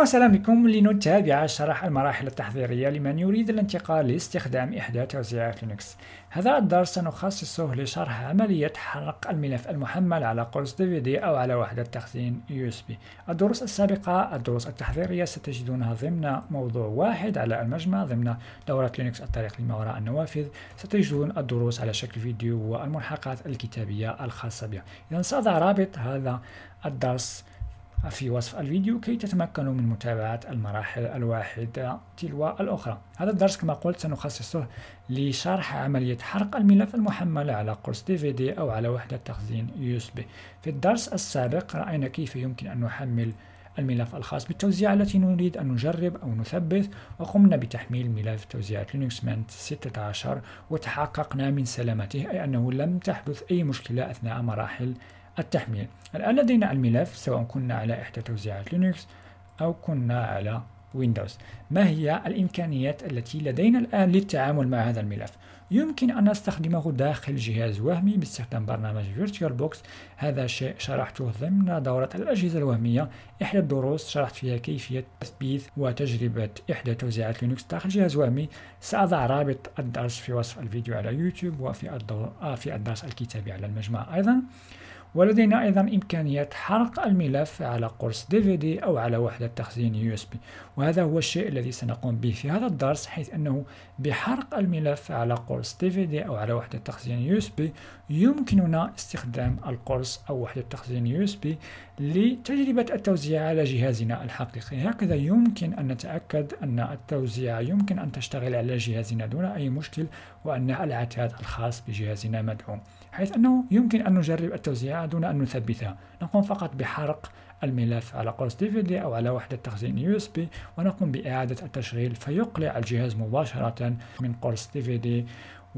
وسهلا بكم لنتابع شرح المراحل التحضيرية لمن يريد الانتقال لاستخدام إحدى توزيعات لينكس. هذا الدرس سنخصصه لشرح عملية حرق الملف المحمل على قرص DVD أو على وحدة تخزين USB. الدروس السابقة الدروس التحضيرية ستجدونها ضمن موضوع واحد على المجمع ضمن دورة لينكس الطريق لما وراء النوافذ. ستجدون الدروس على شكل فيديو والملحقات الكتابية الخاصة بها. إذا سأضع رابط هذا الدرس في وصف الفيديو كي تتمكنوا من متابعة المراحل الواحدة تلو الأخرى هذا الدرس كما قلت سنخصصه لشرح عملية حرق الملف المحمل على قرص دي في دي أو على وحدة تخزين USB في الدرس السابق رأينا كيف يمكن أن نحمل الملف الخاص بالتوزيع التي نريد أن نجرب أو نثبت وقمنا بتحميل ملف توزيع لينكس منت 16 وتحققنا من سلامته أي أنه لم تحدث أي مشكلة أثناء مراحل التحميل الآن لدينا الملف سواء كنا على إحدى توزيعات لينكس أو كنا على ويندوز ما هي الإمكانيات التي لدينا الآن للتعامل مع هذا الملف يمكن أن نستخدمه داخل جهاز وهمي باستخدام برنامج VirtualBox هذا شيء شرحته ضمن دورة الأجهزة الوهمية إحدى الدروس شرحت فيها كيفية تثبيت وتجربة إحدى توزيعات لينكس داخل جهاز وهمي سأضع رابط الدرس في وصف الفيديو على يوتيوب وفي آه، الدرس الكتابي على المجموعة أيضا ولدينا أيضا إمكانية حرق الملف على قرص دي دي أو على وحدة تخزين يو اس بي وهذا هو الشيء الذي سنقوم به في هذا الدرس حيث أنه بحرق الملف على قرص دي دي أو على وحدة تخزين يو اس بي يمكننا استخدام القرص أو وحدة تخزين بي لتجربة التوزيع على جهازنا الحقيقي هكذا يمكن أن نتأكد أن التوزيع يمكن أن تشتغل على جهازنا دون أي مشكل وأن العتاد الخاص بجهازنا مدعوم حيث أنه يمكن أن نجرب التوزيع دون أن نثبتها نقوم فقط بحرق الملف على قرص دي في دي أو على وحدة تخزين يو اس بي ونقوم بإعادة التشغيل فيقلع الجهاز مباشرة من قرص دي في دي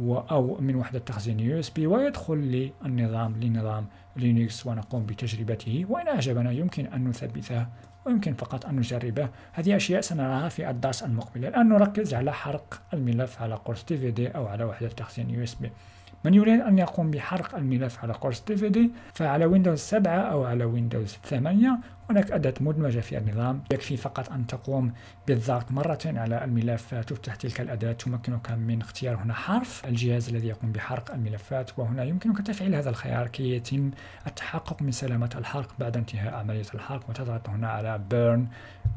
أو من وحدة تخزين يو اس بي ويدخل للنظام لنظام لينكس ونقوم بتجربته وإن أعجبنا يمكن أن نثبته ويمكن فقط أن نجربه هذه أشياء سنراها في الدرس المقبل الآن نركز على حرق الملف على قرص دي في دي أو على وحدة تخزين يو اس بي من يريد أن يقوم بحرق الملف على قرص دي في دي فعلى ويندوز 7 أو على ويندوز 8 هناك أداة مدمجة في النظام يكفي فقط أن تقوم بالضغط مرة على الملف تفتح تلك الأداة تمكنك من اختيار هنا حرف الجهاز الذي يقوم بحرق الملفات وهنا يمكنك تفعيل هذا الخيار كي يتم التحقق من سلامة الحرق بعد انتهاء عملية الحرق وتضغط هنا على burn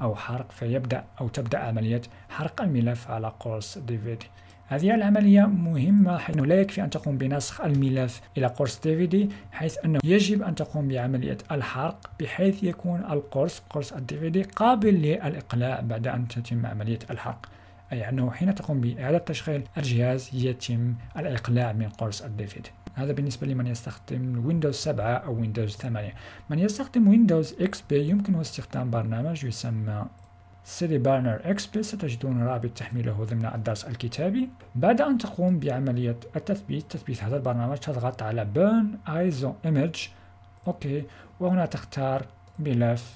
أو حرق فيبدأ أو تبدأ عملية حرق الملف على قرص DVD هذه العملية مهمة حيث لا يكفي أن تقوم بنسخ الملف إلى قرص DVD حيث أنه يجب أن تقوم بعملية الحرق بحيث يكون القرص قرص DVD قابل للإقلاع بعد أن تتم عملية الحرق أي أنه حين تقوم بإعادة تشغيل الجهاز يتم الإقلاع من قرص DVD هذا بالنسبة لمن يستخدم ويندوز 7 أو ويندوز 8 من يستخدم ويندوز XP يمكنه استخدام برنامج يسمى City Banner XP ستجدون رابط تحميله ضمن الدرس الكتابي بعد أن تقوم بعملية التثبيت تثبيت هذا البرنامج تضغط على Burn ISO Image أوكي وهنا تختار ملف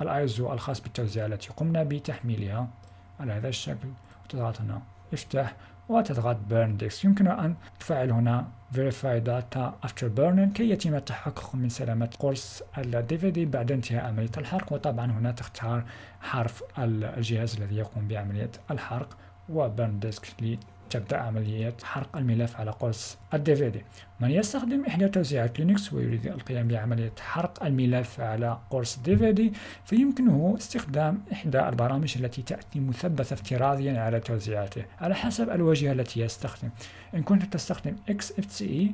الايزو الخاص بالتوزيع التي قمنا بتحميلها على هذا الشكل وتضغط هنا افتح وتضغط burn disk يمكن أن تفعل هنا verify data after burning كي يتم التحقق من سلامة قرص ال DVD بعد انتهاء عملية الحرق وطبعا هنا تختار حرف الجهاز الذي يقوم بعملية الحرق burn disk تبدأ عملية حرق الملف على قرص الدي في دي من يستخدم إحدى توزيعات لينكس ويريد القيام بعملية حرق الملف على قرص الدي في دي فيمكنه استخدام إحدى البرامج التي تأتي مثبتة افتراضيا على توزيعاته على حسب الواجهة التي يستخدم إن كنت تستخدم XFCE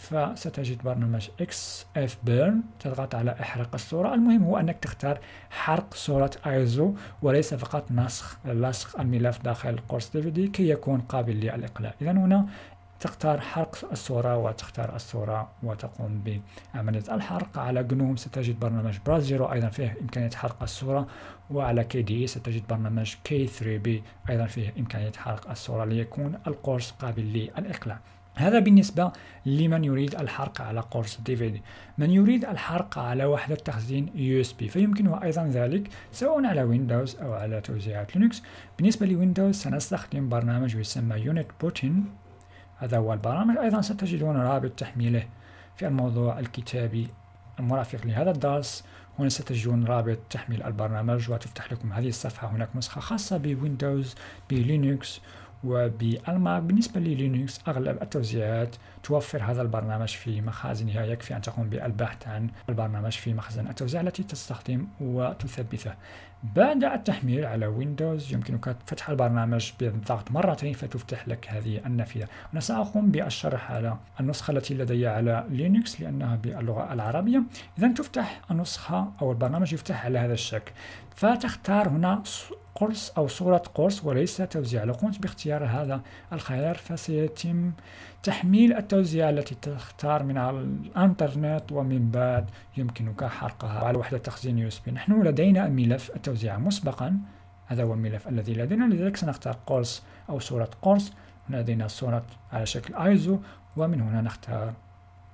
فستجد برنامج XF Burn تضغط على احرق الصورة المهم هو أنك تختار حرق صورة ايزو وليس فقط نسخ لصق الملف داخل قرص دي دي كي يكون قابل للإقلاع إذا هنا تختار حرق الصورة وتختار الصورة وتقوم بعملية الحرق على جنوم ستجد برنامج براز زيرو أيضا فيه إمكانية حرق الصورة وعلى كي دي e ستجد برنامج كي 3 بي أيضا فيه إمكانية حرق الصورة ليكون القرص قابل للإقلاع هذا بالنسبة لمن يريد الحرق على قرص دي في دي من يريد الحرق على وحدة تخزين يو اس بي فيمكنه أيضا ذلك سواء على ويندوز أو على توزيعات لينكس بالنسبة لويندوز سنستخدم برنامج يسمى يونت بوتين هذا هو البرنامج أيضا ستجدون رابط تحميله في الموضوع الكتابي المرافق لهذا الدرس هنا ستجدون رابط تحميل البرنامج وتفتح لكم هذه الصفحة هناك نسخة خاصة بويندوز بلينكس وبالماك بالنسبة للينكس أغلب التوزيعات توفر هذا البرنامج في مخازنها يكفي أن تقوم بالبحث عن البرنامج في مخزن التوزيع التي تستخدم وتثبته بعد التحميل على ويندوز يمكنك فتح البرنامج بالضغط مرتين فتفتح لك هذه النافذة أنا سأقوم بالشرح على النسخة التي لدي على لينكس لأنها باللغة العربية إذا تفتح النسخة أو البرنامج يفتح على هذا الشكل فتختار هنا قرص أو صورة قرص وليس توزيع لو قمت باختيار هذا الخيار فسيتم تحميل التوزيع التي تختار من على الانترنت ومن بعد يمكنك حرقها على وحدة تخزين USB نحن لدينا ملف التوزيع مسبقا هذا هو الملف الذي لدينا لذلك سنختار قرص أو صورة قرص لدينا صورة على شكل ايزو ومن هنا نختار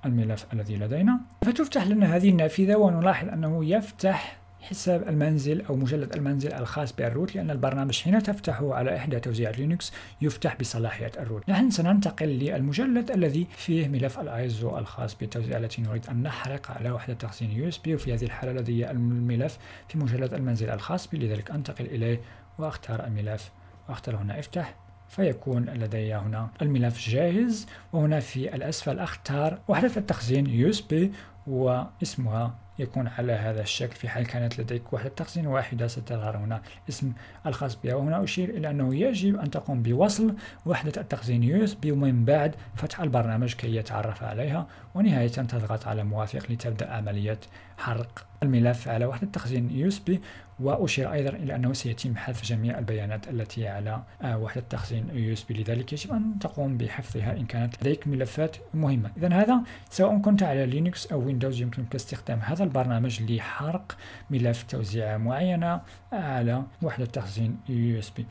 الملف الذي لدينا فتفتح لنا هذه النافذة ونلاحظ أنه يفتح حساب المنزل أو مجلد المنزل الخاص بالروت لأن البرنامج حين تفتحه على إحدى توزيع لينكس يفتح بصلاحية الروت نحن سننتقل للمجلد الذي فيه ملف الايزو الخاص بالتوزيع التي نريد أن نحرق على وحدة تخزين يو اس بي وفي هذه الحالة لدي الملف في مجلد المنزل الخاص بي لذلك أنتقل إليه وأختار الملف وأختار هنا افتح فيكون لدي هنا الملف جاهز وهنا في الأسفل أختار وحدة التخزين USB واسمها يكون على هذا الشكل في حال كانت لديك وحدة تخزين واحدة ستظهر هنا اسم الخاص بها وهنا أشير إلى أنه يجب أن تقوم بوصل وحدة التخزين USB ومن بعد فتح البرنامج كي يتعرف عليها ونهاية تضغط على موافق لتبدأ عملية حرق الملف على وحدة تخزين USB وأشير أيضا إلى أنه سيتم حذف جميع البيانات التي على وحدة تخزين USB لذلك يجب أن تقوم بحفظها إن كانت لديك ملفات مهمة إذا هذا سواء كنت على لينكس أو ويندوز ويندوز يمكنك استخدام هذا البرنامج لحرق ملف توزيع معينة على وحدة تخزين USB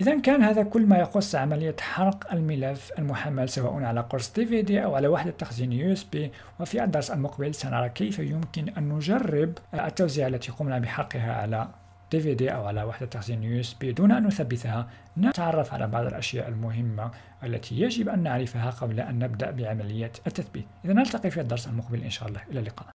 إذا كان هذا كل ما يخص عملية حرق الملف المحمل سواء على قرص DVD أو على وحدة تخزين USB وفي الدرس المقبل سنرى كيف يمكن أن نجرب التوزيع التي قمنا بحرقها على دي في دي أو على وحدة تخزين يو اس بي دون أن نثبتها نتعرف على بعض الأشياء المهمة التي يجب أن نعرفها قبل أن نبدأ بعملية التثبيت إذا نلتقي في الدرس المقبل إن شاء الله إلى اللقاء